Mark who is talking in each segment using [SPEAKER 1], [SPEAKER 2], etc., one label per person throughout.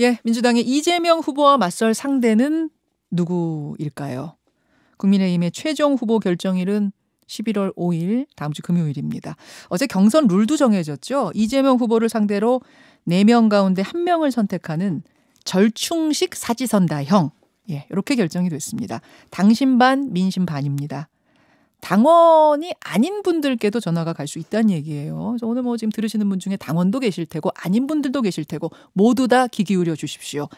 [SPEAKER 1] 예, 민주당의 이재명 후보와 맞설 상대는 누구일까요? 국민의힘의 최종 후보 결정일은 11월 5일 다음 주 금요일입니다. 어제 경선 룰도 정해졌죠. 이재명 후보를 상대로 4명 가운데 1명을 선택하는 절충식 사지선다형. 예, 이렇게 결정이 됐습니다. 당신 반, 민심 반입니다. 당원이 아닌 분들께도 전화가 갈 수 있다는 얘기예요. 그래서 오늘 뭐 지금 들으시는 분 중에 당원도 계실 테고 아닌 분들도 계실 테고 모두 다 귀 기울여 주십시오.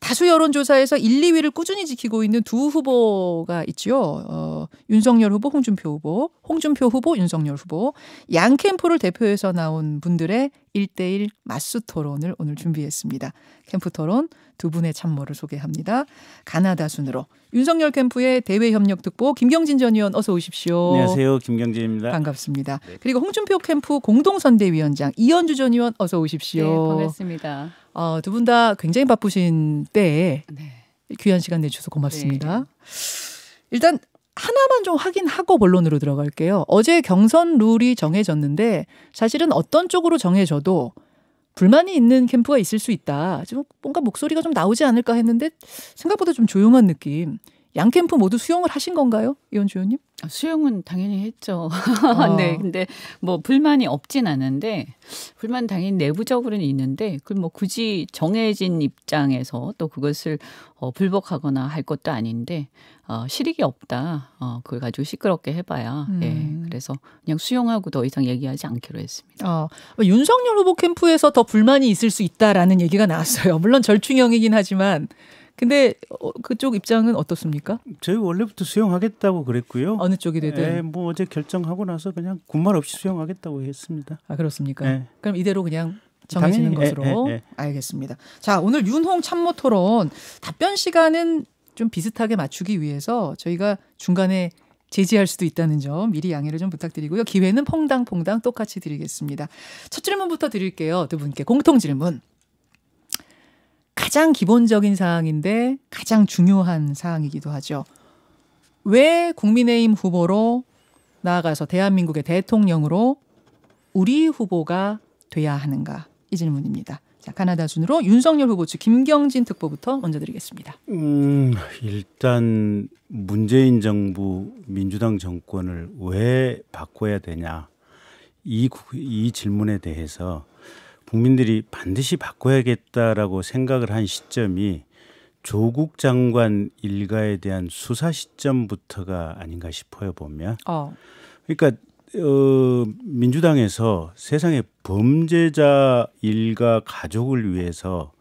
[SPEAKER 1] 다수 여론조사에서 1, 2위를 꾸준히 지키고 있는 두 후보가 있죠. 어, 윤석열 후보, 홍준표 후보, 홍준표 후보, 윤석열 후보. 양 캠프를 대표해서 나온 분들의 1대1 맞수 토론을 오늘 준비했습니다. 캠프 토론 두 분의 참모를 소개합니다. 가나다 순으로 윤석열 캠프의 대외협력특보 김경진 전 의원 어서 오십시오. 안녕하세요.
[SPEAKER 2] 김경진입니다. 반갑습니다. 네.
[SPEAKER 1] 그리고 홍준표 캠프 공동선대위원장 이현주 전 의원 어서 오십시오. 네, 반갑습니다. 어, 두 분 다 굉장히 바쁘신 때에 네. 귀한 시간 내주셔서 고맙습니다. 네. 일단 하나만 좀 확인하고 본론으로 들어갈게요. 어제 경선 룰이 정해졌는데 사실은 어떤 쪽으로 정해져도 불만이 있는 캠프가 있을 수 있다. 좀 뭔가 목소리가 좀 나오지 않을까 했는데 생각보다 좀 조용한 느낌. 양 캠프 모두 수용을 하신 건가요, 이원주 의원님? 아, 수용은 당연히 했죠. 아. 네,
[SPEAKER 3] 근데 뭐 불만이 없진 않은데 불만 당연히 내부적으로는 있는데 그 뭐 굳이 정해진 입장에서 또 그것을 어, 불복하거나 할 것도 아닌데 어, 실익이 없다. 어, 그걸 가지고 시끄럽게 해봐야. 예, 음. 예, 그래서 그냥 수용하고 더
[SPEAKER 1] 이상 얘기하지 않기로 했습니다. 아, 어, 윤석열 후보 캠프에서 더 불만이 있을 수 있다라는 얘기가 나왔어요. 물론 절충형이긴 하지만 근데 어, 그쪽 입장은 어떻습니까? 저희 원래부터 수용하겠다고 그랬고요. 어느 쪽이 되든. 예, 뭐 어제 결정하고 나서 그냥 군말 없이 수용하겠다고 했습니다. 아 그렇습니까? 예. 그럼 이대로 그냥 정해지는 예, 것으로 예, 예, 알겠습니다. 자 오늘 윤홍 참모 토론 답변 시간은 좀 비슷하게 맞추기 위해서 저희가 중간에 제지할 수도 있다는 점 미리 양해를 좀 부탁드리고요. 기회는 퐁당퐁당 똑같이 드리겠습니다. 첫 질문부터 드릴게요. 두 분께 공통 질문. 가장 기본적인 사항인데 가장 중요한 사항이기도 하죠. 왜 국민의힘 후보로 나아가서 대한민국의 대통령으로 우리 후보가 돼야 하는가 이 질문입니다. 자, 카나다 순으로 윤석열 후보 측 김경진 특보부터 먼저 드리겠습니다.
[SPEAKER 2] 음, 일단 문재인 정부 민주당 정권을 왜 바꿔야 되냐 이, 이 질문에 대해서 국민들이 반드시 바꿔야겠다라고 생각을 한 시점이 조국 장관 일가에 대한 수사 시점부터가 아닌가 싶어요 보면. 어. 그러니까 어, 민주당에서 세상에 범죄자 일가 가족을 위해서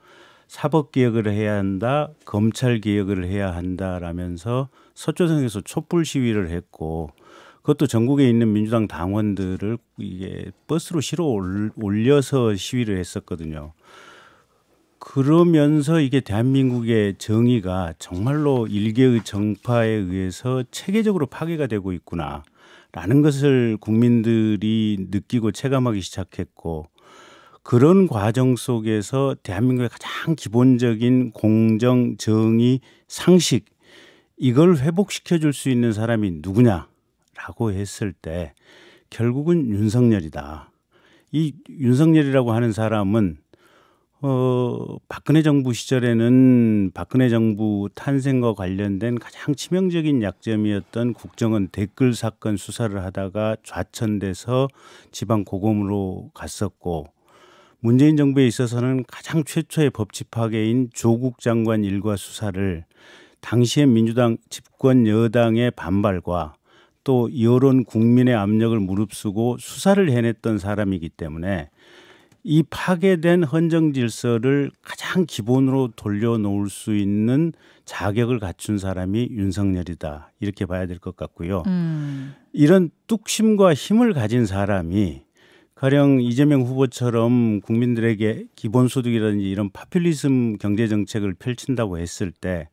[SPEAKER 2] 사법 개혁을 해야 한다, 검찰 개혁을 해야 한다라면서 서초동에서 촛불 시위를 했고 그것도 전국에 있는 민주당 당원들을 이게 버스로 실어 올려서 시위를 했었거든요. 그러면서 이게 대한민국의 정의가 정말로 일개의 정파에 의해서 체계적으로 파괴가 되고 있구나. 라는 것을 국민들이 느끼고 체감하기 시작했고 그런 과정 속에서 대한민국의 가장 기본적인 공정, 정의, 상식 이걸 회복시켜 줄 수 있는 사람이 누구냐? 라고 했을 때 결국은 윤석열이다. 이 윤석열이라고 하는 사람은 어, 박근혜 정부 시절에는 박근혜 정부 탄생과 관련된 가장 치명적인 약점이었던 국정원 댓글 사건 수사를 하다가 좌천돼서 지방 고검으로 갔었고 문재인 정부에 있어서는 가장 최초의 법치파괴인 조국 장관 일과 수사를 당시의 민주당 집권 여당의 반발과 또 여론 국민의 압력을 무릅쓰고 수사를 해냈던 사람이기 때문에 이 파괴된 헌정 질서를 가장 기본으로 돌려놓을 수 있는 자격을 갖춘 사람이 윤석열이다 이렇게 봐야 될 것 같고요. 음. 이런 뚝심과 힘을 가진 사람이 가령 이재명 후보처럼 국민들에게 기본소득이라든지 이런 파퓰리즘 경제 정책을 펼친다고 했을 때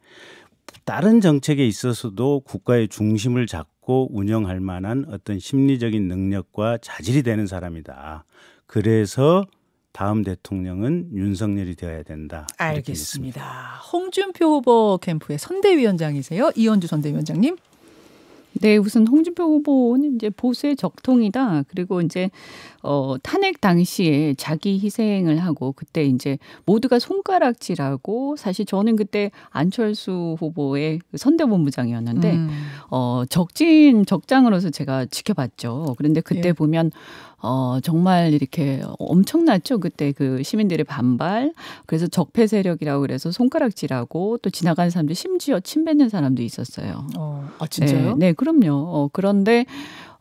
[SPEAKER 2] 다른 정책에 있어서도 국가의 중심을 잡고 운영할 만한 어떤 심리적인 능력과 자질이 되는 사람이다. 그래서 다음 대통령은 윤석열이 되어야 된다.
[SPEAKER 1] 알겠습니다. 홍준표 후보 캠프의 선대위원장이세요. 이현주 선대위원장님. 네, 우선 홍준표 후보는 이제 보수의 적통이다. 그리고
[SPEAKER 3] 이제 어 탄핵 당시에 자기 희생을 하고 그때 이제 모두가 손가락질하고 사실 저는 그때 안철수 후보의 그 선대본부장이었는데 음. 어 적진 적장으로서 제가 지켜봤죠. 그런데 그때 예. 보면 어, 정말 이렇게 엄청났죠. 그때 그 시민들의 반발. 그래서 적폐 세력이라고 그래서 손가락질하고 또 지나가는 사람들 심지어 침 뱉는 사람도 있었어요.
[SPEAKER 1] 어, 아, 네, 진짜요? 네,
[SPEAKER 3] 네 그럼요. 어, 그런데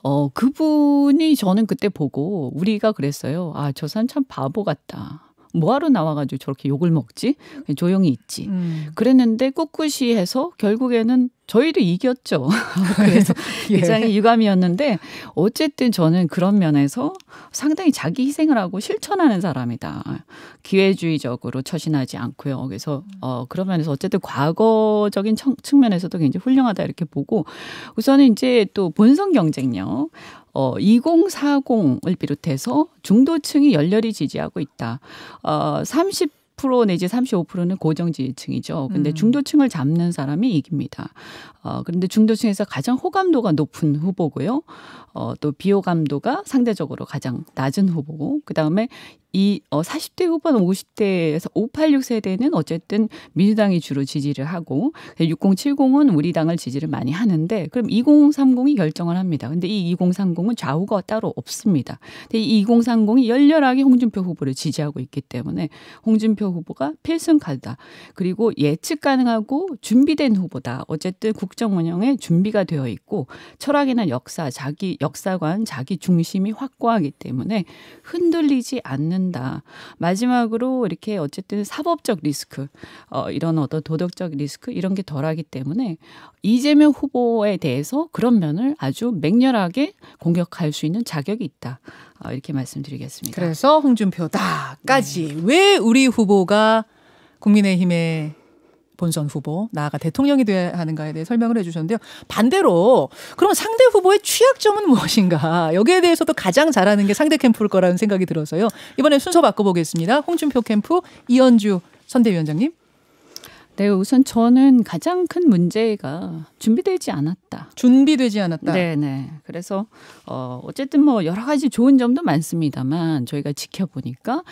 [SPEAKER 3] 어, 그분이 저는 그때 보고 우리가 그랬어요. 아, 저 사람 참 바보 같다. 뭐하러 나와가지고 저렇게 욕을 먹지? 조용히 있지. 음. 그랬는데 꿋꿋이 해서 결국에는 저희도 이겼죠. 그래서 예. 굉장히 유감이었는데 어쨌든 저는 그런 면에서 상당히 자기 희생을 하고 실천하는 사람이다. 기회주의적으로 처신하지 않고요. 그래서 어 그런 면에서 어쨌든 과거적인 청, 측면에서도 굉장히 훌륭하다 이렇게 보고 우선은 이제 또 본성 경쟁력 어, 2040을 비롯해서 중도층이 열렬히 지지하고 있다. 어, 30 30% 내지 35%는 고정 지지층이죠. 근데 음. 중도층을 잡는 사람이 이깁니다. 어, 그런데 중도층에서 가장 호감도가 높은 후보고요. 어, 또 비호감도가 상대적으로 가장 낮은 후보고, 그 다음에 이 어, 40대 후보는 50대에서 586 세대는 어쨌든 민주당이 주로 지지를 하고 6070은 우리 당을 지지를 많이 하는데 그럼 2030이 결정을 합니다. 근데 이 2030은 좌우가 따로 없습니다. 근데 이 2030이 열렬하게 홍준표 후보를 지지하고 있기 때문에 홍준표 후보가 필승 카드다. 그리고 예측 가능하고 준비된 후보다. 어쨌든 국정 운영에 준비가 되어 있고 철학이나 역사, 자기 역사관, 자기 중심이 확고하기 때문에 흔들리지 않는다. 마지막으로 이렇게 어쨌든 사법적 리스크, 어, 이런 어떤 도덕적 리스크 이런 게 덜하기 때문에 이재명 후보에 대해서 그런 면을 아주 맹렬하게 공격할 수 있는 자격이 있다. 어, 이렇게 말씀드리겠습니다.
[SPEAKER 1] 그래서 홍준표다까지 네. 왜 우리 후보가 국민의힘의 본선 후보 나아가 대통령이 돼야 하는가에 대해 설명을 해주셨는데요. 반대로 그럼 상대 후보의 취약점은 무엇인가 여기에 대해서도 가장 잘하는 게 상대 캠프일 거라는 생각이 들어서요. 이번에 순서 바꿔보겠습니다. 홍준표 캠프 이현주 선대위원장님. 네, 우선 저는 가장 큰 문제가
[SPEAKER 3] 준비되지 않았다. 준비되지 않았다. 네네. 그래서 어 어쨌든 뭐 여러 가지 좋은 점도 많습니다만 저희가 지켜보니까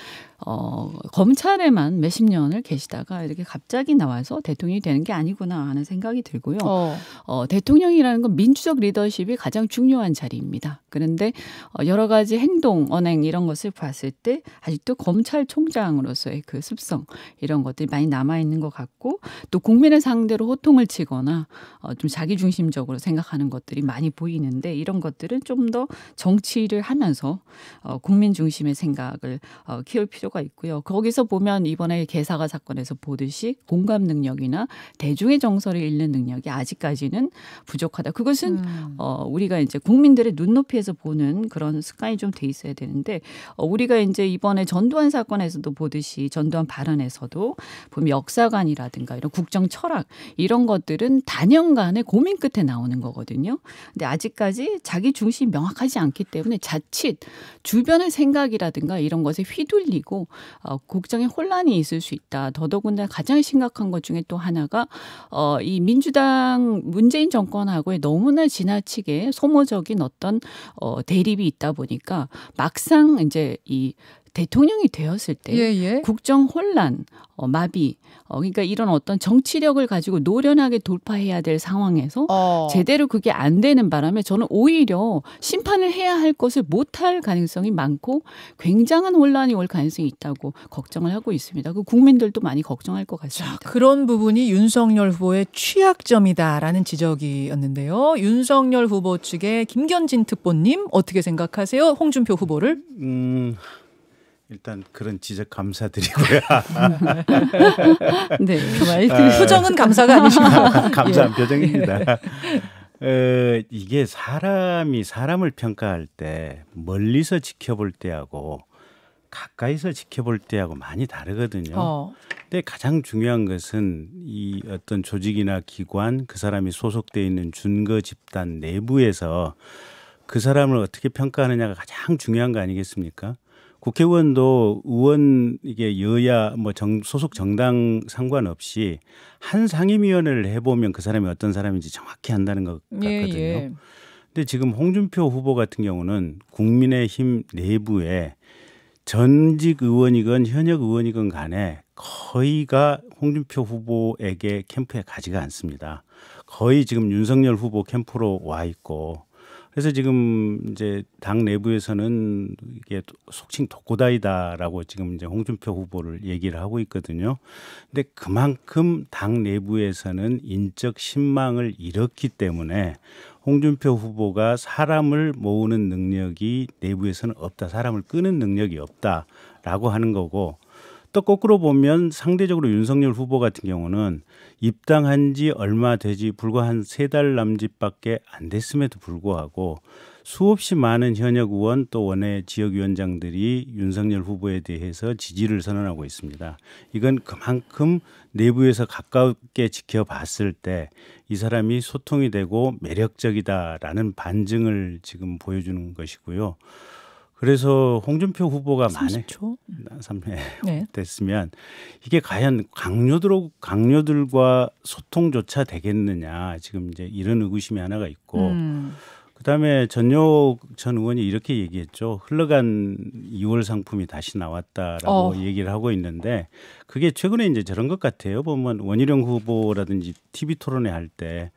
[SPEAKER 3] 어 검찰에만 몇십 년을 계시다가 이렇게 갑자기 나와서 대통령이 되는 게 아니구나 하는 생각이 들고요. 어, 어 대통령이라는 건 민주적 리더십이 가장 중요한 자리입니다. 그런데 어, 여러 가지 행동, 언행 이런 것을 봤을 때 아직도 검찰총장으로서의 그 습성 이런 것들이 많이 남아 있는 것 같고 또 국민을 상대로 호통을 치거나 어, 좀 자기중심적으로 생각하는 것들이 많이 보이는데 이런 것들은 좀 더 정치를 하면서 어, 국민 중심의 생각을 어, 키울 필요가 있고요. 거기서 보면 이번에 개사가 사건에서 보듯이 공감 능력이나 대중의 정서를 읽는 능력이 아직까지는 부족하다. 그것은 음. 어, 우리가 이제 국민들의 눈높이에서 보는 그런 습관이 좀 돼 있어야 되는데 어, 우리가 이제 이번에 전두환 사건에서도 보듯이 전두환 발언에서도 보면 역사관이라든가 이런 국정 철학 이런 것들은 단연간 시간의 고민 끝에 나오는 거거든요. 근데 아직까지 자기 중심이 명확하지 않기 때문에 자칫 주변의 생각이라든가 이런 것에 휘둘리고 어, 국정에 혼란이 있을 수 있다. 더더군다나 가장 심각한 것 중에 또 하나가 어, 이 민주당 문재인 정권하고의 너무나 지나치게 소모적인 어떤 어, 대립이 있다 보니까 막상 이제 이 대통령이 되었을 때 예, 예. 국정 혼란, 어, 마비, 어, 그러니까 이런 어떤 정치력을 가지고 노련하게 돌파해야 될 상황에서 어. 제대로 그게 안 되는 바람에 저는 오히려 심판을 해야 할 것을 못할 가능성이 많고 굉장한 혼란이 올 가능성이 있다고 걱정을 하고 있습니다. 그 국민들도 많이 걱정할 것 같습니다.
[SPEAKER 1] 자, 그런 부분이 윤석열 후보의 취약점이다라는 지적이었는데요. 윤석열 후보 측의 김견진 특보님 어떻게 생각하세요? 홍준표 후보를?
[SPEAKER 2] 음. 일단 그런 지적 감사드리고요.
[SPEAKER 1] 네, 그 아, 표정은 감사가 아니시 감사한 예. 표정입니다.
[SPEAKER 2] 어, 이게 사람이 사람을 평가할 때 멀리서 지켜볼 때하고 가까이서 지켜볼 때하고 많이 다르거든요. 어. 근데 가장 중요한 것은 이 어떤 조직이나 기관 그 사람이 소속돼 있는 준거 집단 내부에서 그 사람을 어떻게 평가하느냐가 가장 중요한 거 아니겠습니까? 국회의원도 의원 이게 여야 뭐 정, 소속 정당 상관없이 한 상임위원회를 해보면 그 사람이 어떤 사람인지 정확히 안다는 것 같거든요. 예, 예. 근데 지금 홍준표 후보 같은 경우는 국민의힘 내부에 전직 의원이건 현역 의원이건 간에 거의가 홍준표 후보에게 캠프에 가지가 않습니다. 거의 지금 윤석열 후보 캠프로 와 있고 그래서 지금 이제 당 내부에서는 이게 속칭 독고다이다라고 지금 이제 홍준표 후보를 얘기를 하고 있거든요. 근데 그만큼 당 내부에서는 인적 신망을 잃었기 때문에 홍준표 후보가 사람을 모으는 능력이 내부에서는 없다. 사람을 끄는 능력이 없다라고 하는 거고 또 거꾸로 보면 상대적으로 윤석열 후보 같은 경우는 입당한 지 얼마 되지 불과 한 세 달 남짓밖에 안 됐음에도 불구하고 수없이 많은 현역 의원 또 원외 지역위원장들이 윤석열 후보에 대해서 지지를 선언하고 있습니다. 이건 그만큼 내부에서 가깝게 지켜봤을 때 이 사람이 소통이 되고 매력적이다라는 반증을 지금 보여주는 것이고요. 그래서 홍준표 후보가 30초? 만에 3회 됐으면 이게 과연 강요들 강요들과 소통조차 되겠느냐 지금 이제 이런 의구심이 하나가 있고 음. 그다음에 전역 전 의원이 이렇게 얘기했죠. 흘러간 2월 상품이 다시 나왔다라고 어. 얘기를 하고 있는데 그게 최근에 이제 저런 것 같아요. 보면 원희룡 후보라든지 TV 토론회 할때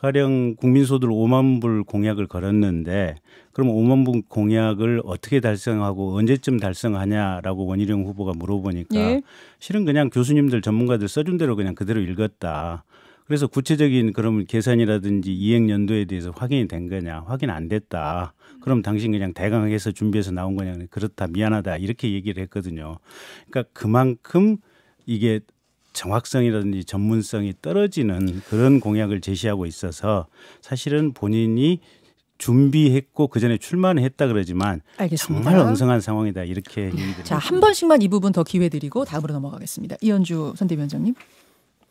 [SPEAKER 2] 가령 국민소득 5만 불 공약을 걸었는데 그럼 5만 불 공약을 어떻게 달성하고 언제쯤 달성하냐라고 원희룡 후보가 물어보니까 예. 실은 그냥 교수님들 전문가들 써준 대로 그냥 그대로 읽었다. 그래서 구체적인 그럼 계산이라든지 이행 연도에 대해서 확인이 된 거냐 확인 안 됐다. 그럼 당신 그냥 대강해서 준비해서 나온 거냐 그렇다 미안하다 이렇게 얘기를 했거든요. 그러니까 그만큼 이게 정확성이라든지 전문성이 떨어지는 그런 공약을 제시하고 있어서 사실은 본인이 준비했고 그 전에 출마는 했다 그러지만
[SPEAKER 1] 알겠습니다. 정말 엉성한
[SPEAKER 2] 상황이다 이렇게 얘기드립니다. 자,
[SPEAKER 1] 한 번씩만 이 부분 더 기회 드리고 다음으로 넘어가겠습니다. 이현주 선대위원장님.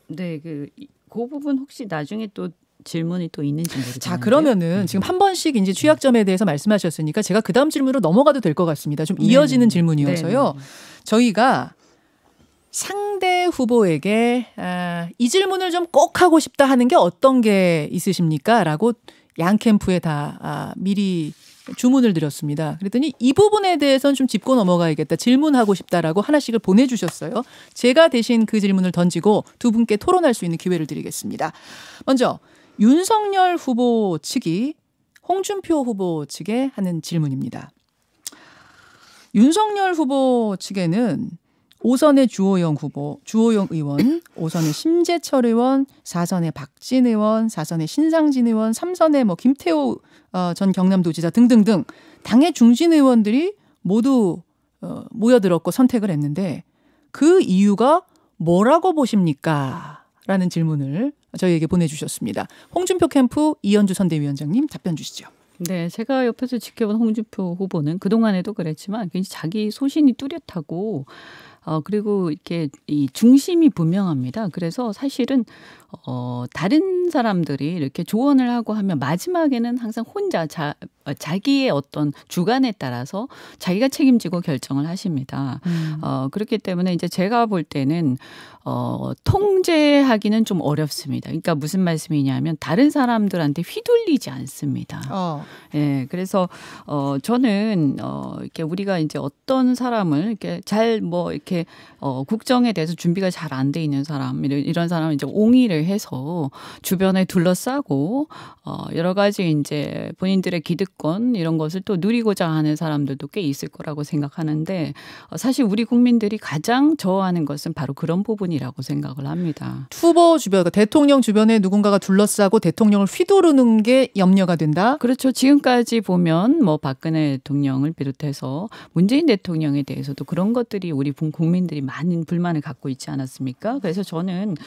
[SPEAKER 1] 네,
[SPEAKER 3] 그그 그 부분 혹시 나중에 또
[SPEAKER 1] 질문이 또 있는지 모르겠어요. 자, 그러면은 음. 지금 한 번씩 이제 취약점에 대해서 말씀하셨으니까 제가 그다음 질문으로 넘어가도 될 것 같습니다. 좀 이어지는 네 질문이어서요. 네, 네, 네. 저희가 상대 후보에게 아, 이 질문을 좀 꼭 하고 싶다 하는 게 어떤 게 있으십니까? 라고 양 캠프에 다 아, 미리 주문을 드렸습니다. 그랬더니 이 부분에 대해서는 좀 짚고 넘어가야겠다. 질문하고 싶다라고 하나씩을 보내주셨어요. 제가 대신 그 질문을 던지고 두 분께 토론할 수 있는 기회를 드리겠습니다. 먼저 윤석열 후보 측이 홍준표 후보 측에 하는 질문입니다. 윤석열 후보 측에는 오선의 주호영 후보, 주호영 의원, 오선의 심재철 의원, 사선의 박진 의원, 사선의 신상진 의원, 삼선의뭐 김태호 어, 전 경남도지사 등등등 당의 중진 의원들이 모두 어, 모여들었고 선택을 했는데 그 이유가 뭐라고 보십니까? 라는 질문을 저희에게 보내주셨습니다. 홍준표 캠프 이현주 선대위원장님 답변 주시죠.
[SPEAKER 3] 네, 제가 옆에서 지켜본 홍준표 후보는 그동안에도 그랬지만 굉장히 자기 소신이 뚜렷하고 어, 그리고 이렇게 이 중심이 분명합니다. 그래서 사실은 어, 다른 사람들이 이렇게 조언을 하고 하면 마지막에는 항상 혼자 자, 자기의 어떤 주관에 따라서 자기가 책임지고 결정을 하십니다. 음. 어, 그렇기 때문에 이제 제가 볼 때는 어, 통제하기는 좀 어렵습니다. 그러니까 무슨 말씀이냐면 다른 사람들한테 휘둘리지 않습니다. 어. 예, 그래서 어, 저는 어, 이렇게 우리가 이제 어떤 사람을 이렇게 잘뭐 이렇게 이렇게 어, 국정에 대해서 준비가 잘 안 돼 있는 사람 이런 사람은 이제 옹의를 해서 주변에 둘러싸고 어, 여러 가지 이제 본인들의 기득권 이런 것을 또 누리고자 하는 사람들도 꽤 있을 거라고 생각하는데 어, 사실 우리 국민들이 가장 저어하는 것은 바로 그런 부분이라고 생각을 합니다.
[SPEAKER 1] 투보 주변 그러니까 대통령 주변에 누군가가 둘러싸고 대통령을 휘두르는 게 염려가 된다. 그렇죠. 지금까지 보면 뭐 박근혜 대통령을
[SPEAKER 3] 비롯해서 문재인 대통령에 대해서도 그런 것들이 우리 분 국민들이 많은 불만을 갖고 있지 않았습니까? 그래서 저는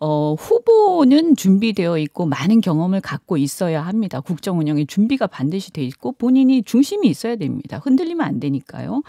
[SPEAKER 3] 어, 후보는 준비되어 있고 많은 경험을 갖고 있어야 합니다. 국정 운영의 준비가 반드시 돼 있고 본인이 중심이 있어야 됩니다. 흔들리면 안 되니까요.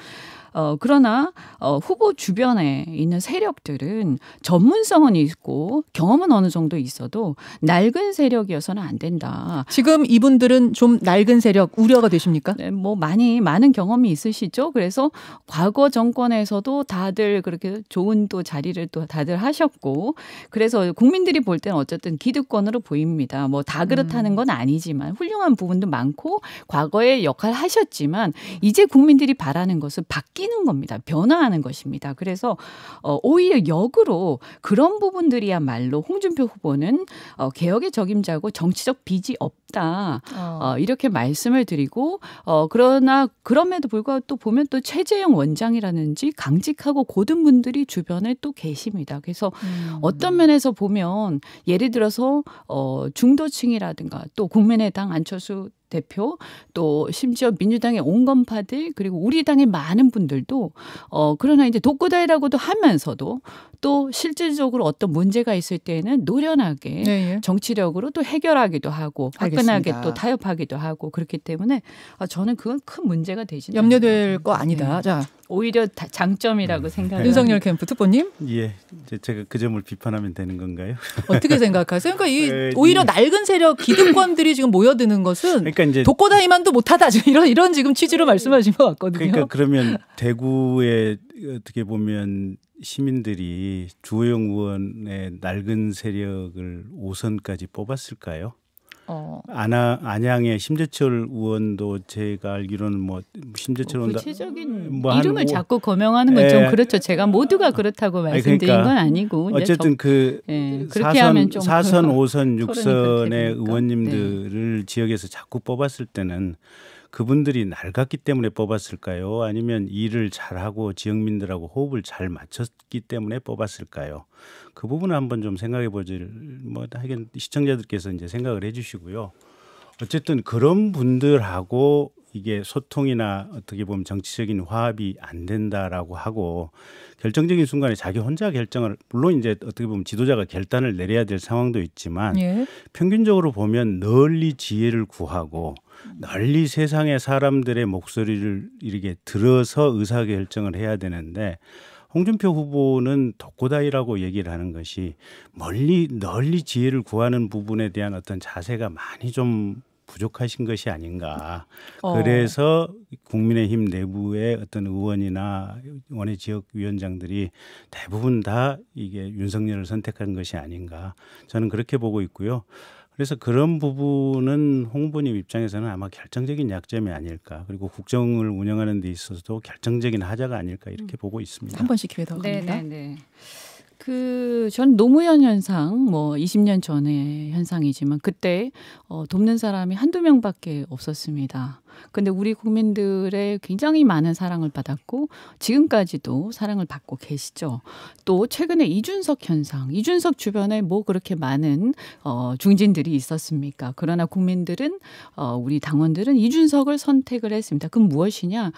[SPEAKER 3] 어, 그러나 어, 후보 주변에 있는 세력들은 전문성은 있고 경험은 어느 정도 있어도 낡은 세력이어서는 안 된다. 지금 이분들은 좀 낡은 세력 우려가 되십니까? 네, 뭐 많이 많은 경험이 있으시죠. 그래서 과거 정권에서도 다들 그렇게 좋은 또 자리를 또 다들 하셨고 그래서 국민들이 볼 때는 어쨌든 기득권으로 보입니다. 뭐다 음. 그렇다는 건 아니지만 훌륭한 부분도 많고 과거에 역할 하셨지만 이제 국민들이 바라는 것은 바뀐 바뀌는 겁니다. 변화하는 것입니다. 그래서 어, 오히려 역으로 그런 부분들이야말로 홍준표 후보는 어, 개혁의 적임자고 정치적 빚이 없 없다. 어. 어. 이렇게 말씀을 드리고 어 그러나 그럼에도 불구하고 또 보면 또 최재형 원장이라는지 강직하고 고든 분들이 주변에 또 계십니다. 그래서 음. 어떤 면에서 보면 예를 들어서 어 중도층이라든가 또 국민의당 안철수 대표 또 심지어 민주당의 온건파들 그리고 우리 당의 많은 분들도 어 그러나 이제 독고다이라고도 하면서도 또 실질적으로 어떤 문제가 있을 때에는 노련하게 네, 예. 정치력으로 또 해결하기도
[SPEAKER 1] 하고 화끈하게 또
[SPEAKER 3] 타협하기도 하고 그렇기 때문에 아, 저는 그건 큰 문제가 되지
[SPEAKER 1] 염려될 거 네. 아니다. 네. 자 오히려 장점이라고 음. 생각해요. 네. 윤석열 캠프 특보님? 예, 제가 그 점을 비판하면 되는 건가요? 어떻게 생각하세요? 그러니까 이 네, 오히려 이... 낡은 세력 기득권들이 지금 모여드는 것은 그러니까 이제 독고다이만도 못하다 지금 이런 이런 지금 취지로 음. 말씀하신 것 같거든요. 그러니까
[SPEAKER 2] 그러면 대구에 어떻게 보면 시민들이 주호영 의원의 낡은 세력을 5선까지 뽑았을까요? 아나 어. 안양의 심재철 의원도 제가 알기로는 뭐 심재철 의원 어, 구체적인 뭐 이름을 오, 자꾸 거명하는 건좀 예.
[SPEAKER 3] 그렇죠. 제가 모두가 그렇다고 말씀드린 그러니까, 건 아니고 어쨌든 적, 그 예, 그렇게 4선, 하면 좀 4선, 5선, 6선의 의원님들을
[SPEAKER 2] 네. 지역에서 자꾸 뽑았을 때는 그분들이 낡았기 때문에 뽑았을까요? 아니면 일을 잘하고 지역민들하고 호흡을 잘 맞췄기 때문에 뽑았을까요? 그 부분을 한번 좀 생각해 보질 뭐하여간 시청자들께서 이제 생각을 해 주시고요. 어쨌든 그런 분들하고 이게 소통이나 어떻게 보면 정치적인 화합이 안 된다라고 하고 결정적인 순간에 자기 혼자 결정을 물론 이제 어떻게 보면 지도자가 결단을 내려야 될 상황도 있지만 예. 평균적으로 보면 널리 지혜를 구하고 널리 세상의 사람들의 목소리를 이렇게 들어서 의사결정을 해야 되는데 홍준표 후보는 독고다이라고 얘기를 하는 것이 멀리 널리 지혜를 구하는 부분에 대한 어떤 자세가 많이 좀 부족하신 것이 아닌가. 어. 그래서 국민의힘 내부의 어떤 의원이나 원외 지역 위원장들이 대부분 다 이게 윤석열을 선택한 것이 아닌가. 저는 그렇게 보고 있고요. 그래서 그런 부분은 홍보님 입장에서는 아마 결정적인 약점이 아닐까 그리고 국정을 운영하는 데 있어서도 결정적인 하자가 아닐까 이렇게 음. 보고 있습니다. 한
[SPEAKER 3] 번씩 기회가 갑니다. 네네. 그, 전 노무현 현상, 뭐 20년 전에 현상이지만 그때 어, 돕는 사람이 한두 명 밖에 없었습니다. 근데 우리 국민들의 굉장히 많은 사랑을 받았고 지금까지도 사랑을 받고 계시죠. 또 최근에 이준석 현상, 이준석 주변에 뭐 그렇게 많은 어, 중진들이 있었습니까? 그러나 국민들은 어, 우리 당원들은 이준석을 선택을 했습니다. 그 무엇이냐?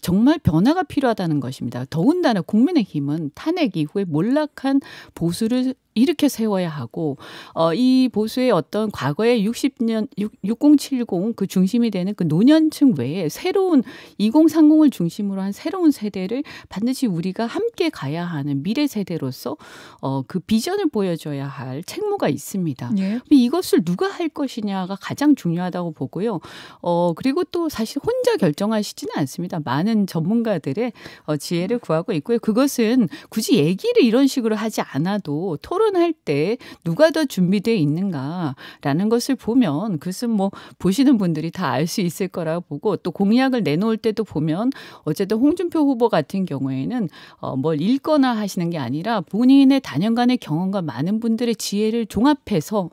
[SPEAKER 3] 정말 변화가 필요하다는 것입니다. 더군다나 국민의힘은 탄핵 이후에 몰락한 보수를 이렇게 세워야 하고 어, 이 보수의 어떤 과거의 60년 6070 그 중심이 되는 그 노년층 외에 새로운 2030을 중심으로 한 새로운 세대를 반드시 우리가 함께 가야 하는 미래 세대로서 어, 그 비전을 보여줘야 할 책무가 있습니다. 예. 이것을 누가 할 것이냐가 가장 중요하다고 보고요. 어, 그리고 또 사실 혼자 결정하시지는 않습니다. 많은 전문가들의 어, 지혜를 구하고 있고요. 그것은 굳이 얘기를 이런 식으로 하지 않아도 토론 토론할 때 누가 더 준비되어 있는가라는 것을 보면 그것은 뭐 보시는 분들이 다 알 수 있을 거라고 보고 또 공약을 내놓을 때도 보면 어쨌든 홍준표 후보 같은 경우에는 어, 뭘 읽거나 하시는 게 아니라 본인의 다년간의 경험과 많은 분들의 지혜를 종합해서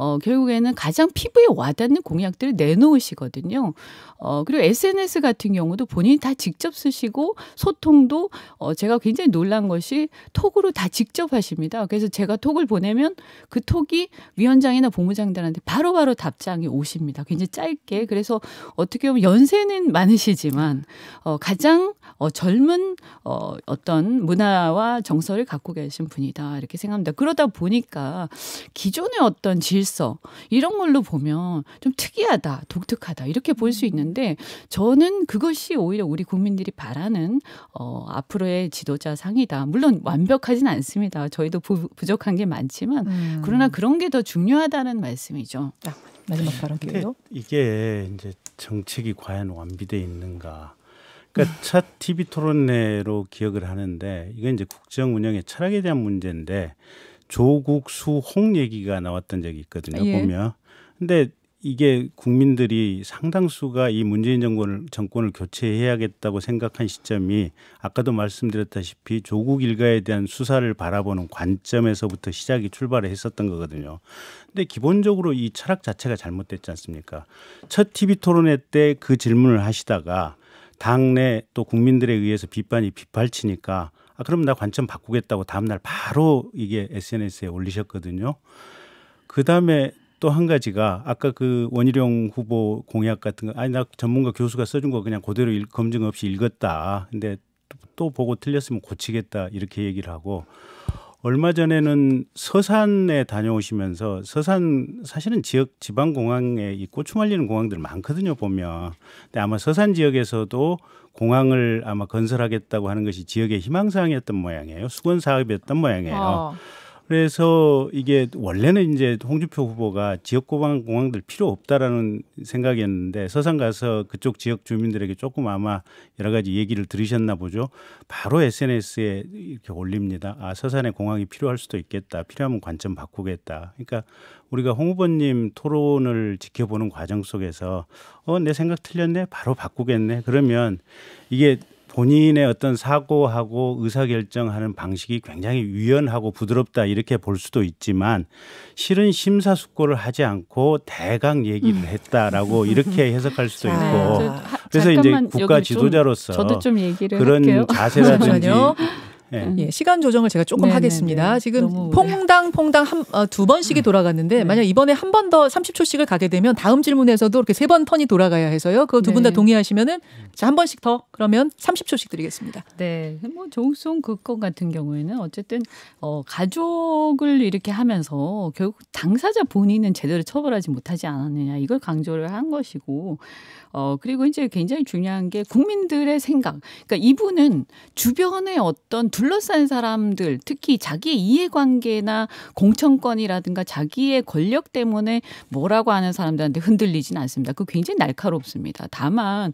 [SPEAKER 3] 어, 결국에는 가장 피부에 와닿는 공약들을 내놓으시거든요. 어, 그리고 SNS 같은 경우도 본인이 다 직접 쓰시고 소통도 어, 제가 굉장히 놀란 것이 톡으로 다 직접 하십니다. 그래서 제가 톡을 보내면 그 톡이 위원장이나 본부장들한테 바로바로 바로 답장이 오십니다. 굉장히 짧게. 그래서 어떻게 보면 연세는 많으시지만 어, 가장 어, 젊은 어, 어떤 문화와 정서를 갖고 계신 분이다. 이렇게 생각합니다. 그러다 보니까 기존의 어떤 질 있어. 이런 걸로 보면 좀 특이하다, 독특하다 이렇게 볼수 음. 있는데 저는 그것이 오히려 우리 국민들이 바라는 어, 앞으로의 지도자 상이다. 물론 완벽하진 않습니다. 저희도 부, 족한게 많지만 음. 그러나 그런 게 더 중요하다는 말씀이죠. 아,
[SPEAKER 1] 마지막 네. 발언 기회요.
[SPEAKER 2] 이게 이제 정책이 과연 완비돼 있는가? 그러니까 첫 음. TV 토론회로 기억을 하는데 이건 이제 국정 운영의 철학에 대한 문제인데 조국 수홍 얘기가 나왔던 적이 있거든요. 예. 보면 근데 이게 국민들이 상당수가 이 문재인 정권을 정권을 교체해야겠다고 생각한 시점이 아까도 말씀드렸다시피 조국 일가에 대한 수사를 바라보는 관점에서부터 시작이 출발을 했었던 거거든요. 근데 기본적으로 이 철학 자체가 잘못됐지 않습니까? 첫 TV 토론회 때 그 질문을 하시다가 당내 또 국민들에 의해서 비판이 비팔치니까 아, 그럼 나 관점 바꾸겠다고 다음날 바로 이게 SNS에 올리셨거든요. 그 다음에 또 한 가지가 아까 그 원희룡 후보 공약 같은 거 아니 나 전문가 교수가 써준 거 그냥 그대로 일, 검증 없이 읽었다. 근데 또 보고 틀렸으면 고치겠다 이렇게 얘기를 하고 얼마 전에는 서산에 다녀오시면서 서산 사실은 지역 지방 공항에 있 고추 말리는 공항들 많거든요 보면. 근데 아마 서산 지역에서도 공항을 아마 건설하겠다고 하는 것이 지역의 희망사항이었던 모양이에요. 수건 사업이었던 모양이에요. 어. 그래서 이게 원래는 이제 홍준표 후보가 지역구방 공항들 필요 없다라는 생각이었는데 서산 가서 그쪽 지역 주민들에게 조금 아마 여러 가지 얘기를 들으셨나 보죠. 바로 SNS에 이렇게 올립니다. 아 서산에 공항이 필요할 수도 있겠다. 필요하면 관점 바꾸겠다. 그러니까 우리가 홍 후보님 토론을 지켜보는 과정 속에서 어내 생각 틀렸네 바로 바꾸겠네 그러면 이게 본인의 어떤 사고하고 의사결정하는 방식이 굉장히 유연하고 부드럽다 이렇게 볼 수도 있지만 실은 심사숙고를 하지 않고 대강 얘기를 음. 했다라고 이렇게 해석할 수도 있고 아, 저, 하, 그래서 이제 국가 지도자로서 좀, 좀 그런 할게요. 자세라든지 네.
[SPEAKER 1] 예, 시간 조정을 제가 조금 네네네. 네, 하겠습니다. 네. 지금 퐁당 퐁당 한, 어, 두 번씩이 음. 돌아갔는데 네. 만약 이번에 한 번 더 30초씩을 가게 되면 다음 질문에서도 이렇게 세 번 턴이 돌아가야 해서요. 그 두 분다 네. 동의하시면은 자, 한 번씩 더 그러면 30초씩 드리겠습니다.
[SPEAKER 3] 네. 뭐 조국송 그건 같은 경우에는 어쨌든 어, 가족을 이렇게 하면서 결국 당사자 본인은 제대로 처벌하지 못하지 않았느냐 이걸 강조를 한 것이고 어, 그리고 이제 굉장히 중요한 게 국민들의 생각. 그러니까 이분은 주변의 어떤 둘러싼 사람들 특히 자기의 이해관계나 공천권이라든가 자기의 권력 때문에 뭐라고 하는 사람들한테 흔들리지는 않습니다. 그 굉장히 날카롭습니다. 다만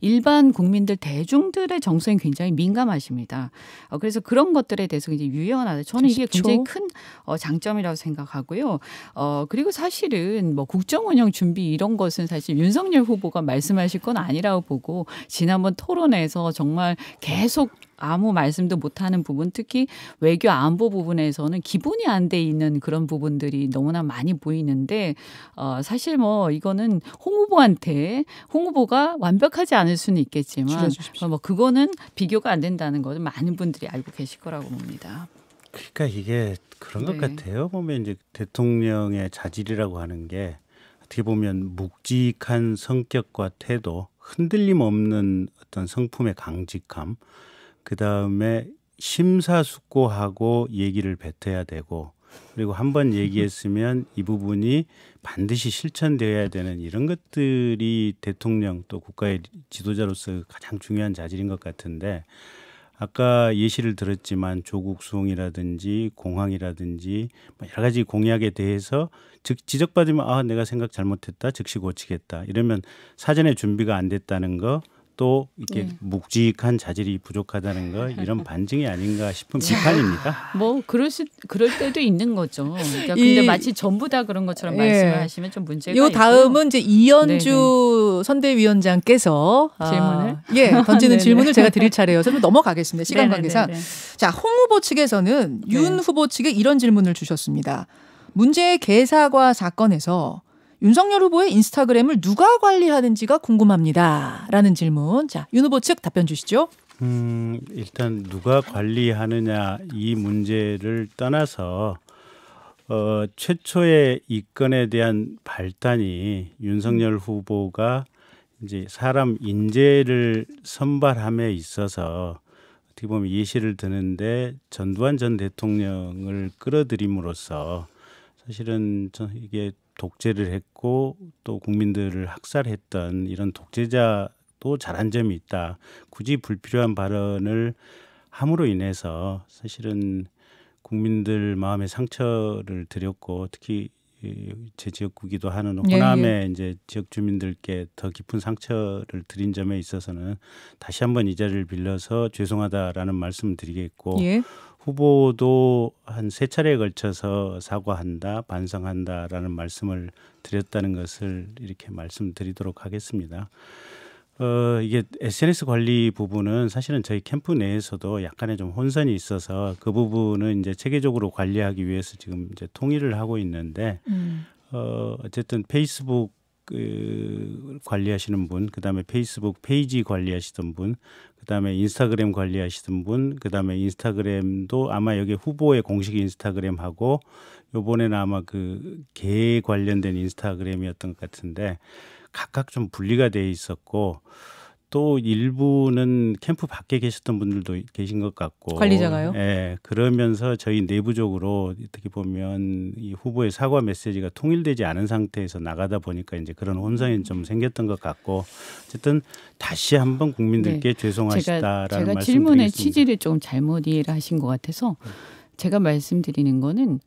[SPEAKER 3] 일반 국민들 대중들의 정서에 굉장히 민감하십니다. 어, 그래서 그런 것들에 대해서 굉장히 유연하다. 저는 이게 굉장히 큰 어, 장점이라고 생각하고요. 어, 그리고 사실은 뭐 국정 운영 준비 이런 것은 사실 윤석열 후보가 말씀하실 건 아니라고 보고 지난번 토론에서 정말 계속 아무 말씀도 못하는 부분, 특히 외교 안보 부분에서는 기본이 안 돼 있는 그런 부분들이 너무나 많이 보이는데 어, 사실 뭐 이거는 홍 후보한테 홍 후보가 완벽하지 않을 수는 있겠지만 어, 뭐 그거는 비교가 안 된다는 것을 많은 분들이 알고 계실 거라고 봅니다.
[SPEAKER 2] 그러니까 이게 그런 네. 것 같아요. 보면 이제 대통령의 자질이라고 하는 게 어떻게 보면 묵직한 성격과 태도, 흔들림 없는 어떤 성품의 강직함, 그 다음에 심사숙고하고 얘기를 뱉어야 되고 그리고 한 번 얘기했으면 이 부분이 반드시 실천되어야 되는 이런 것들이 대통령 또 국가의 지도자로서 가장 중요한 자질인 것 같은데 아까 예시를 들었지만 조국 수홍이라든지 공항이라든지 뭐 여러 가지 공약에 대해서 즉 지적받으면 아 내가 생각 잘못했다 즉시 고치겠다 이러면 사전에 준비가 안 됐다는 거또 이렇게 네. 묵직한 자질이 부족하다는 거 이런 반증이 아닌가 싶은 비판입니다.
[SPEAKER 3] 뭐 그럴 수 그럴 때도 있는 거죠. 그러니까 이, 근데 마치 전부 다 그런 것처럼 예. 말씀 하시면 좀 문제가 요 다음은
[SPEAKER 1] 이제 이현주 네네. 선대위원장께서 아, 질문을 예 던지는 질문을 제가 드릴 차례예요. 저는 넘어가겠습니다. 시간 관계상 네. 자홍 후보 측에서는 윤 네. 후보 측에 이런 질문을 주셨습니다. 문제의 개사과 사건에서 윤석열 후보의 인스타그램을 누가 관리하는지가 궁금합니다. 라는 질문. 자, 윤 후보 측 답변 주시죠.
[SPEAKER 2] 음, 일단 누가 관리하느냐 이 문제를 떠나서 어, 최초의 이 건에 대한 발단이 윤석열 후보가 이제 사람 인재를 선발함에 있어서 어떻게 보면 예시를 드는데 전두환 전 대통령을 끌어들임으로써 사실은 이게 독재를 했고 또 국민들을 학살했던 이런 독재자도 잘한 점이 있다. 굳이 불필요한 발언을 함으로 인해서 사실은 국민들 마음의 상처를 드렸고 특히 제 지역구기도 하는 호남의 예, 예. 이제 지역 주민들께 더 깊은 상처를 드린 점에 있어서는 다시 한번 이 자리를 빌려서 죄송하다라는 말씀을 드리겠고 예. 후보도 한 세 차례에 걸쳐서 사과한다, 반성한다라는 말씀을 드렸다는 것을 이렇게 말씀드리도록 하겠습니다. 어, 이게 SNS 관리 부분은 사실은 저희 캠프 내에서도 약간의 좀 혼선이 있어서 그 부분은 이제 체계적으로 관리하기 위해서 지금 이제 통일을 하고 있는데, 음. 어, 어쨌든 페이스북 그 관리하시는 분, 그 다음에 페이스북 페이지 관리하시던 분, 그다음에 인스타그램 관리하시던 분, 그다음에 인스타그램도 아마 여기 후보의 공식 인스타그램하고 요번에는 아마 그 개 관련된 인스타그램이었던 것 같은데 각각 좀 분리가 돼 있었고 또 일부는 캠프 밖에 계셨던 분들도 계신 것 같고 관리자가요? 예. 그러면서 저희 내부적으로 어떻게 보면 이 후보의 사과 메시지가 통일되지 않은 상태에서 나가다 보니까 이제 그런 혼선이 좀 생겼던 것 같고 어쨌든 다시 한번 국민들께 네. 죄송하시다라는 제가, 제가 질문의 취지를
[SPEAKER 3] 좀 잘못 이해를 하신 것 같아서 제가 말씀드리는 거는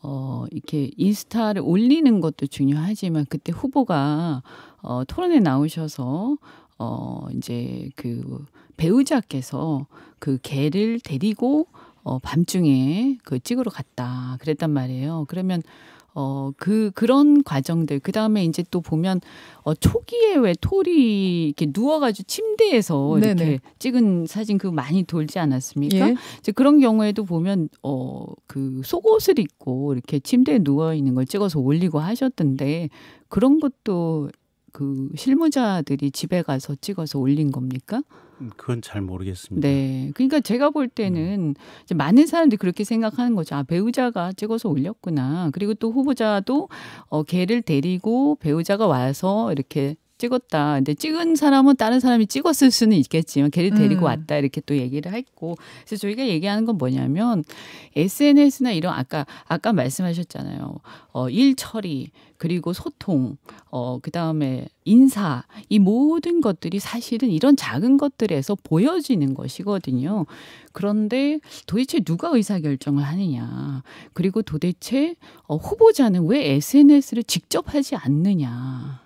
[SPEAKER 3] 어, 이렇게 인스타를 올리는 것도 중요하지만 그때 후보가 어, 토론에 나오셔서 어 이제 그 배우자께서 그 개를 데리고 어 밤중에 그 찍으러 갔다 그랬단 말이에요. 그러면 어, 그, 그런 과정들. 그 다음에 이제 또 보면, 어, 초기에 왜 톨이 이렇게 누워가지고 침대에서 네네. 이렇게 찍은 사진 그 많이 돌지 않았습니까? 예. 이제 그런 경우에도 보면, 어, 그 속옷을 입고 이렇게 침대에 누워있는 걸 찍어서 올리고 하셨던데, 그런 것도 그 실무자들이 집에 가서 찍어서 올린 겁니까? 음, 그건
[SPEAKER 2] 잘 모르겠습니다.
[SPEAKER 3] 네. 그러니까 제가 볼 때는 음. 많은 사람들이 그렇게 생각하는 거죠. 아, 배우자가 찍어서 올렸구나. 그리고 또 후보자도 어, 걔를 데리고 배우자가 와서 이렇게 찍었다. 근데 찍은 사람은 다른 사람이 찍었을 수는 있겠지만 걔를 데리고 음. 왔다 이렇게 또 얘기를 했고 그래서 저희가 얘기하는 건 뭐냐면 SNS나 이런 아까 아까 말씀하셨잖아요. 어, 일 처리 그리고 소통 어 그다음에 인사 이 모든 것들이 사실은 이런 작은 것들에서 보여지는 것이거든요. 그런데 도대체 누가 의사 결정을 하느냐. 그리고 도대체 어, 후보자는 왜 SNS를 직접 하지 않느냐.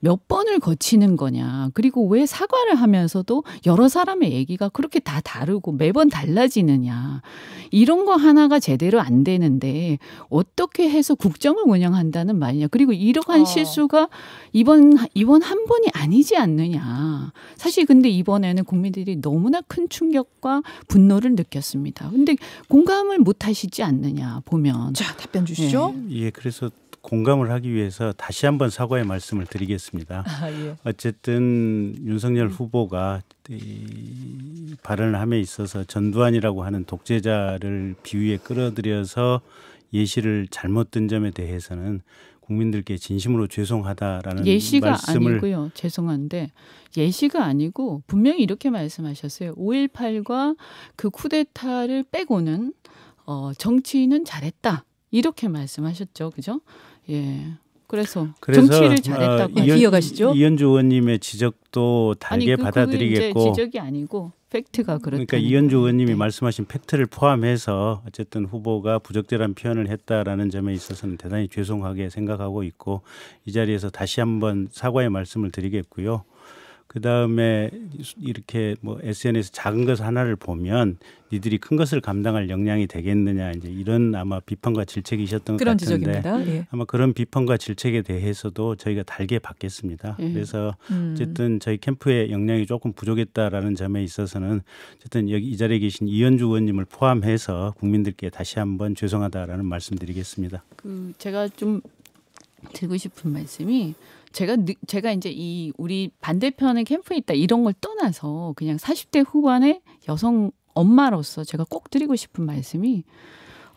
[SPEAKER 3] 몇 번을 거치는 거냐. 그리고 왜 사과를 하면서도 여러 사람의 얘기가 그렇게 다 다르고 매번 달라지느냐. 이런 거 하나가 제대로 안 되는데 어떻게 해서 국정을 운영한다는 말이냐. 그리고 이러한 어. 실수가 이번 이번 한 번이 아니지 않느냐. 사실 근데 이번에는 국민들이 너무나 큰 충격과 분노를 느꼈습니다. 근데 공감을 못 하시지 않느냐 보면 자, 답변 주시죠.
[SPEAKER 2] 네. 예, 그래서 공감을 하기 위해서 다시 한번 사과의 말씀을 드리겠습니다. 아, 예. 어쨌든 윤석열 후보가 이발언 함에 있어서 전두환이라고 하는 독재자를 비위에 끌어들여서 예시를 잘못 든 점에 대해서는 국민들께 진심으로 죄송하다라는 예시가 말씀을 아니고요.
[SPEAKER 3] 죄송한데 예시가 아니고 분명히 이렇게 말씀하셨어요. 5.18과 그 쿠데타를 빼고는 어, 정치인은 잘했다. 이렇게 말씀하셨죠. 그죠? 예. 그래서, 그래서 정치를 아,
[SPEAKER 2] 잘했다고 이현, 기억하시죠? 이현주 의원님의 지적도 달게 아니, 그, 받아들이겠고
[SPEAKER 3] 지적이 아니고 팩트가 그렇다. 그러니까 이현주
[SPEAKER 2] 의원님이 네. 말씀하신 팩트를 포함해서 어쨌든 후보가 부적절한 표현을 했다라는 점에 있어서는 대단히 죄송하게 생각하고 있고 이 자리에서 다시 한번 사과의 말씀을 드리겠고요. 그 다음에 이렇게 뭐 SNS 작은 것 하나를 보면 니들이 큰 것을 감당할 역량이 되겠느냐 이제 이런 아마 비판과 질책이셨던 것 같은데 지적입니다. 예. 아마 그런 비판과 질책에 대해서도 저희가 달게 받겠습니다. 예. 그래서 음. 어쨌든 저희 캠프의 역량이 조금 부족했다라는 점에 있어서는 어쨌든 여기 이 자리에 계신 이현주 의원님을 포함해서 국민들께 다시 한번 죄송하다라는 말씀드리겠습니다.
[SPEAKER 3] 그 제가 좀드고 싶은 말씀이 제가 제가 이제 이 우리 반대편의 캠프에 있다 이런 걸 떠나서 그냥 40대 후반의 여성 엄마로서 제가 꼭 드리고 싶은 말씀이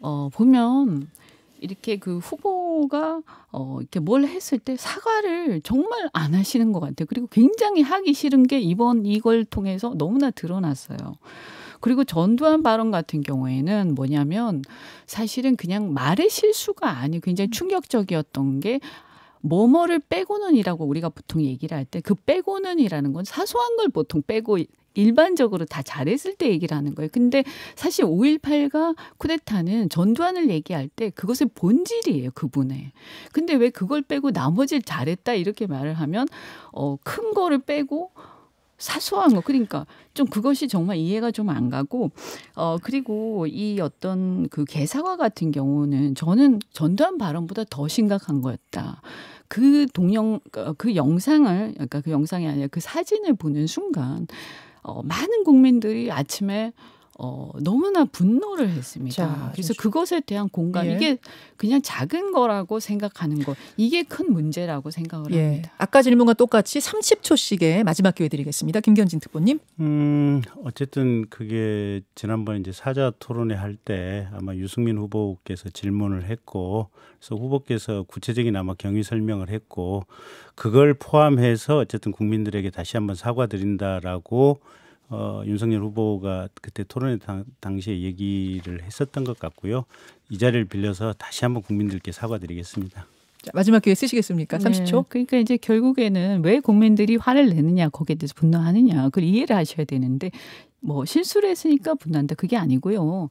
[SPEAKER 3] 어 보면 이렇게 그 후보가 어 이렇게 뭘 했을 때 사과를 정말 안 하시는 것 같아요. 그리고 굉장히 하기 싫은 게 이번 이걸 통해서 너무나 드러났어요. 그리고 전두환 발언 같은 경우에는 뭐냐면 사실은 그냥 말의 실수가 아니 굉장히 충격적이었던 게 뭐뭐를 빼고는이라고 우리가 보통 얘기를 할 때 그 빼고는이라는 건 사소한 걸 보통 빼고 일반적으로 다 잘했을 때 얘기를 하는 거예요. 근데 사실 5.18과 쿠데타는 전두환을 얘기할 때 그것의 본질이에요. 그분의. 근데 왜 그걸 빼고 나머지를 잘했다 이렇게 말을 하면 어, 큰 거를 빼고 사소한 거 그러니까 좀 그것이 정말 이해가 좀 안 가고 어 그리고 이 어떤 그 개사과 같은 경우는 저는 전두환 발언보다 더 심각한 거였다. 그 동영 어, 그 영상을 그러니까 그 영상이 아니라 그 사진을 보는 순간 어 많은 국민들이 아침에 어, 너무나 분노를 했습니다. 자, 그래서 그것에 대한 공감 예. 이게 그냥 작은 거라고 생각하는 거 이게 큰 문제라고 생각을 예. 합니다.
[SPEAKER 1] 아까 질문과 똑같이 30초씩의 마지막 기회 드리겠습니다. 김경진 특보님. 음,
[SPEAKER 2] 어쨌든 그게 지난번 이제 사자 토론회 할 때 아마 유승민 후보께서 질문을 했고 그래서 후보께서 구체적인 아마 경위 설명을 했고 그걸 포함해서 어쨌든 국민들에게 다시 한번 사과드린다라고 어, 윤석열 후보가 그때 토론회 당, 당시에 얘기를 했었던 것 같고요. 이 자리를 빌려서 다시 한번 국민들께 사과드리겠습니다.
[SPEAKER 1] 자, 마지막 기회 쓰시겠습니까? 30초. 네, 그러니까
[SPEAKER 3] 이제 결국에는 왜 국민들이 화를 내느냐, 거기에 대해서 분노하느냐, 그걸 이해를 하셔야 되는데 뭐 실수를 했으니까 분노한다 그게 아니고요.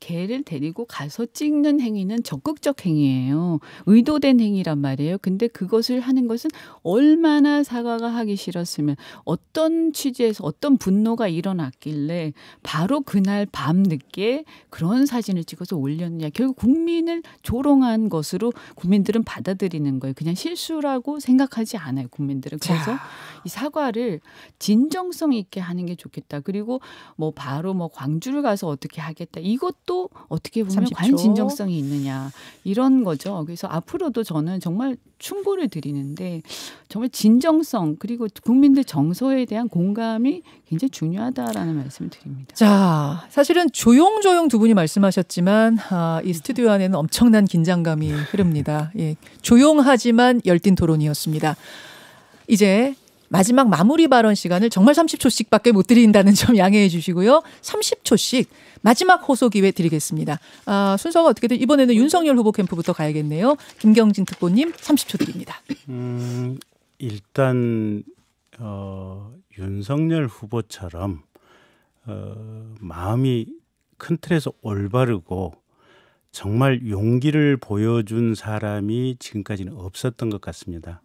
[SPEAKER 3] 개를 데리고 가서 찍는 행위는 적극적 행위예요. 의도된 행위란 말이에요. 근데 그것을 하는 것은 얼마나 사과가 하기 싫었으면 어떤 취지에서 어떤 분노가 일어났길래 바로 그날 밤 늦게 그런 사진을 찍어서 올렸냐. 느 결국 국민을 조롱한 것으로 국민들은 받아들이는 거예요. 그냥 실수라고 생각하지 않아요. 국민들은. 그래서 자. 이 사과를 진정성 있게 하는 게 좋겠다. 그리고 뭐 바로 뭐 광주를 가서 어떻게 하겠다. 이것도 또 어떻게 보면 30초. 과연 진정성이 있느냐 이런 거죠. 그래서 앞으로도 저는 정말 충고를 드리는데 정말 진정성 그리고 국민들 정서에 대한 공감이 굉장히 중요하다라는 말씀을 드립니다.
[SPEAKER 1] 자, 사실은 조용조용 두 분이 말씀하셨지만 아, 이 스튜디오 안에는 엄청난 긴장감이 흐릅니다. 예, 조용하지만 열띤 토론이었습니다. 이제 마지막 마무리 발언 시간을 정말 30초씩밖에 못 드린다는 점 양해해 주시고요. 30초씩 마지막 호소 기회 드리겠습니다. 아, 순서가 어떻게든 이번에는 윤석열 후보 캠프부터 가야겠네요. 김경진 특보님 30초 드립니다.
[SPEAKER 2] 음, 일단 어, 윤석열 후보처럼 어, 마음이 큰 틀에서 올바르고 정말 용기를 보여준 사람이 지금까지는 없었던 것 같습니다.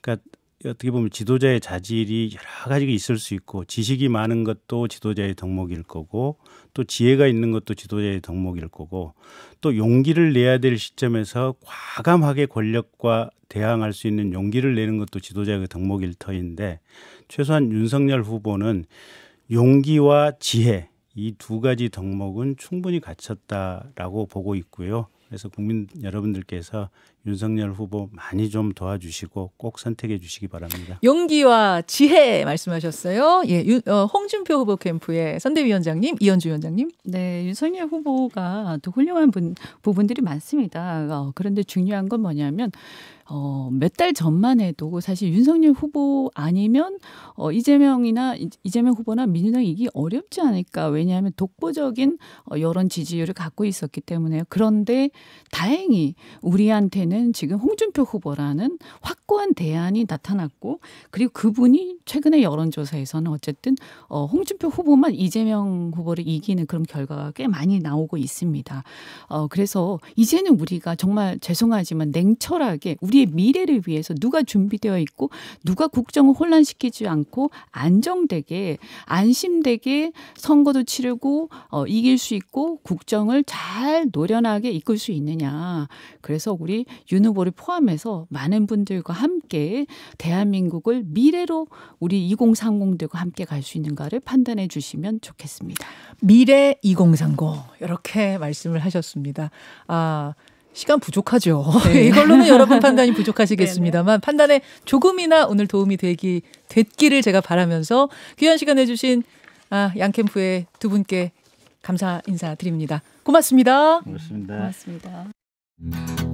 [SPEAKER 2] 그러니까 어떻게 보면 지도자의 자질이 여러 가지가 있을 수 있고 지식이 많은 것도 지도자의 덕목일 거고 또 지혜가 있는 것도 지도자의 덕목일 거고 또 용기를 내야 될 시점에서 과감하게 권력과 대항할 수 있는 용기를 내는 것도 지도자의 그 덕목일 터인데 최소한 윤석열 후보는 용기와 지혜 이 두 가지 덕목은 충분히 갖췄다라고 보고 있고요. 그래서 국민 여러분들께서 윤석열 후보 많이 좀 도와주시고 꼭 선택해 주시기 바랍니다.
[SPEAKER 1] 용기와 지혜 말씀하셨어요. 예, 유, 어, 홍준표 후보 캠프의 선대위원장님, 이현주 위원장님. 네, 윤석열 후보가 또 훌륭한 분,
[SPEAKER 3] 부분들이 많습니다. 어, 그런데 중요한 건 뭐냐면 어, 몇달 전만 해도 사실 윤석열 후보 아니면 어, 이재명이나 이재명 후보나 민주당 이기 어렵지 않을까. 왜냐하면 독보적인 어, 여론 지지율을 갖고 있었기 때문에요. 그런데 다행히 우리한테는 있는 지금 홍준표 후보라는 확고한 대안이 나타났고 그리고 그분이 최근에 여론조사에서는 어쨌든 어, 홍준표 후보만 이재명 후보를 이기는 그런 결과가 꽤 많이 나오고 있습니다. 어, 그래서 이제는 우리가 정말 죄송하지만 냉철하게 우리의 미래를 위해서 누가 준비되어 있고 누가 국정을 혼란시키지 않고 안정되게 안심되게 선거도 치르고 어, 이길 수 있고 국정을 잘 노련하게 이끌 수 있느냐. 그래서 우리 윤 후보를 포함해서 많은 분들과 함께 대한민국을 미래로 우리 2030들과 함께 갈 수 있는가를 판단해 주시면
[SPEAKER 1] 좋겠습니다. 미래 2030 이렇게 말씀을 하셨습니다. 아 시간 부족하죠. 네. 이걸로는 여러분 판단이 부족하시겠습니다만 네, 네. 판단에 조금이나 오늘 도움이 되기 됐기를 제가 바라면서 귀한 시간 내주신 아, 양캠프의 두 분께 감사 인사드립니다. 고맙습니다. 고맙습니다. 고맙습니다.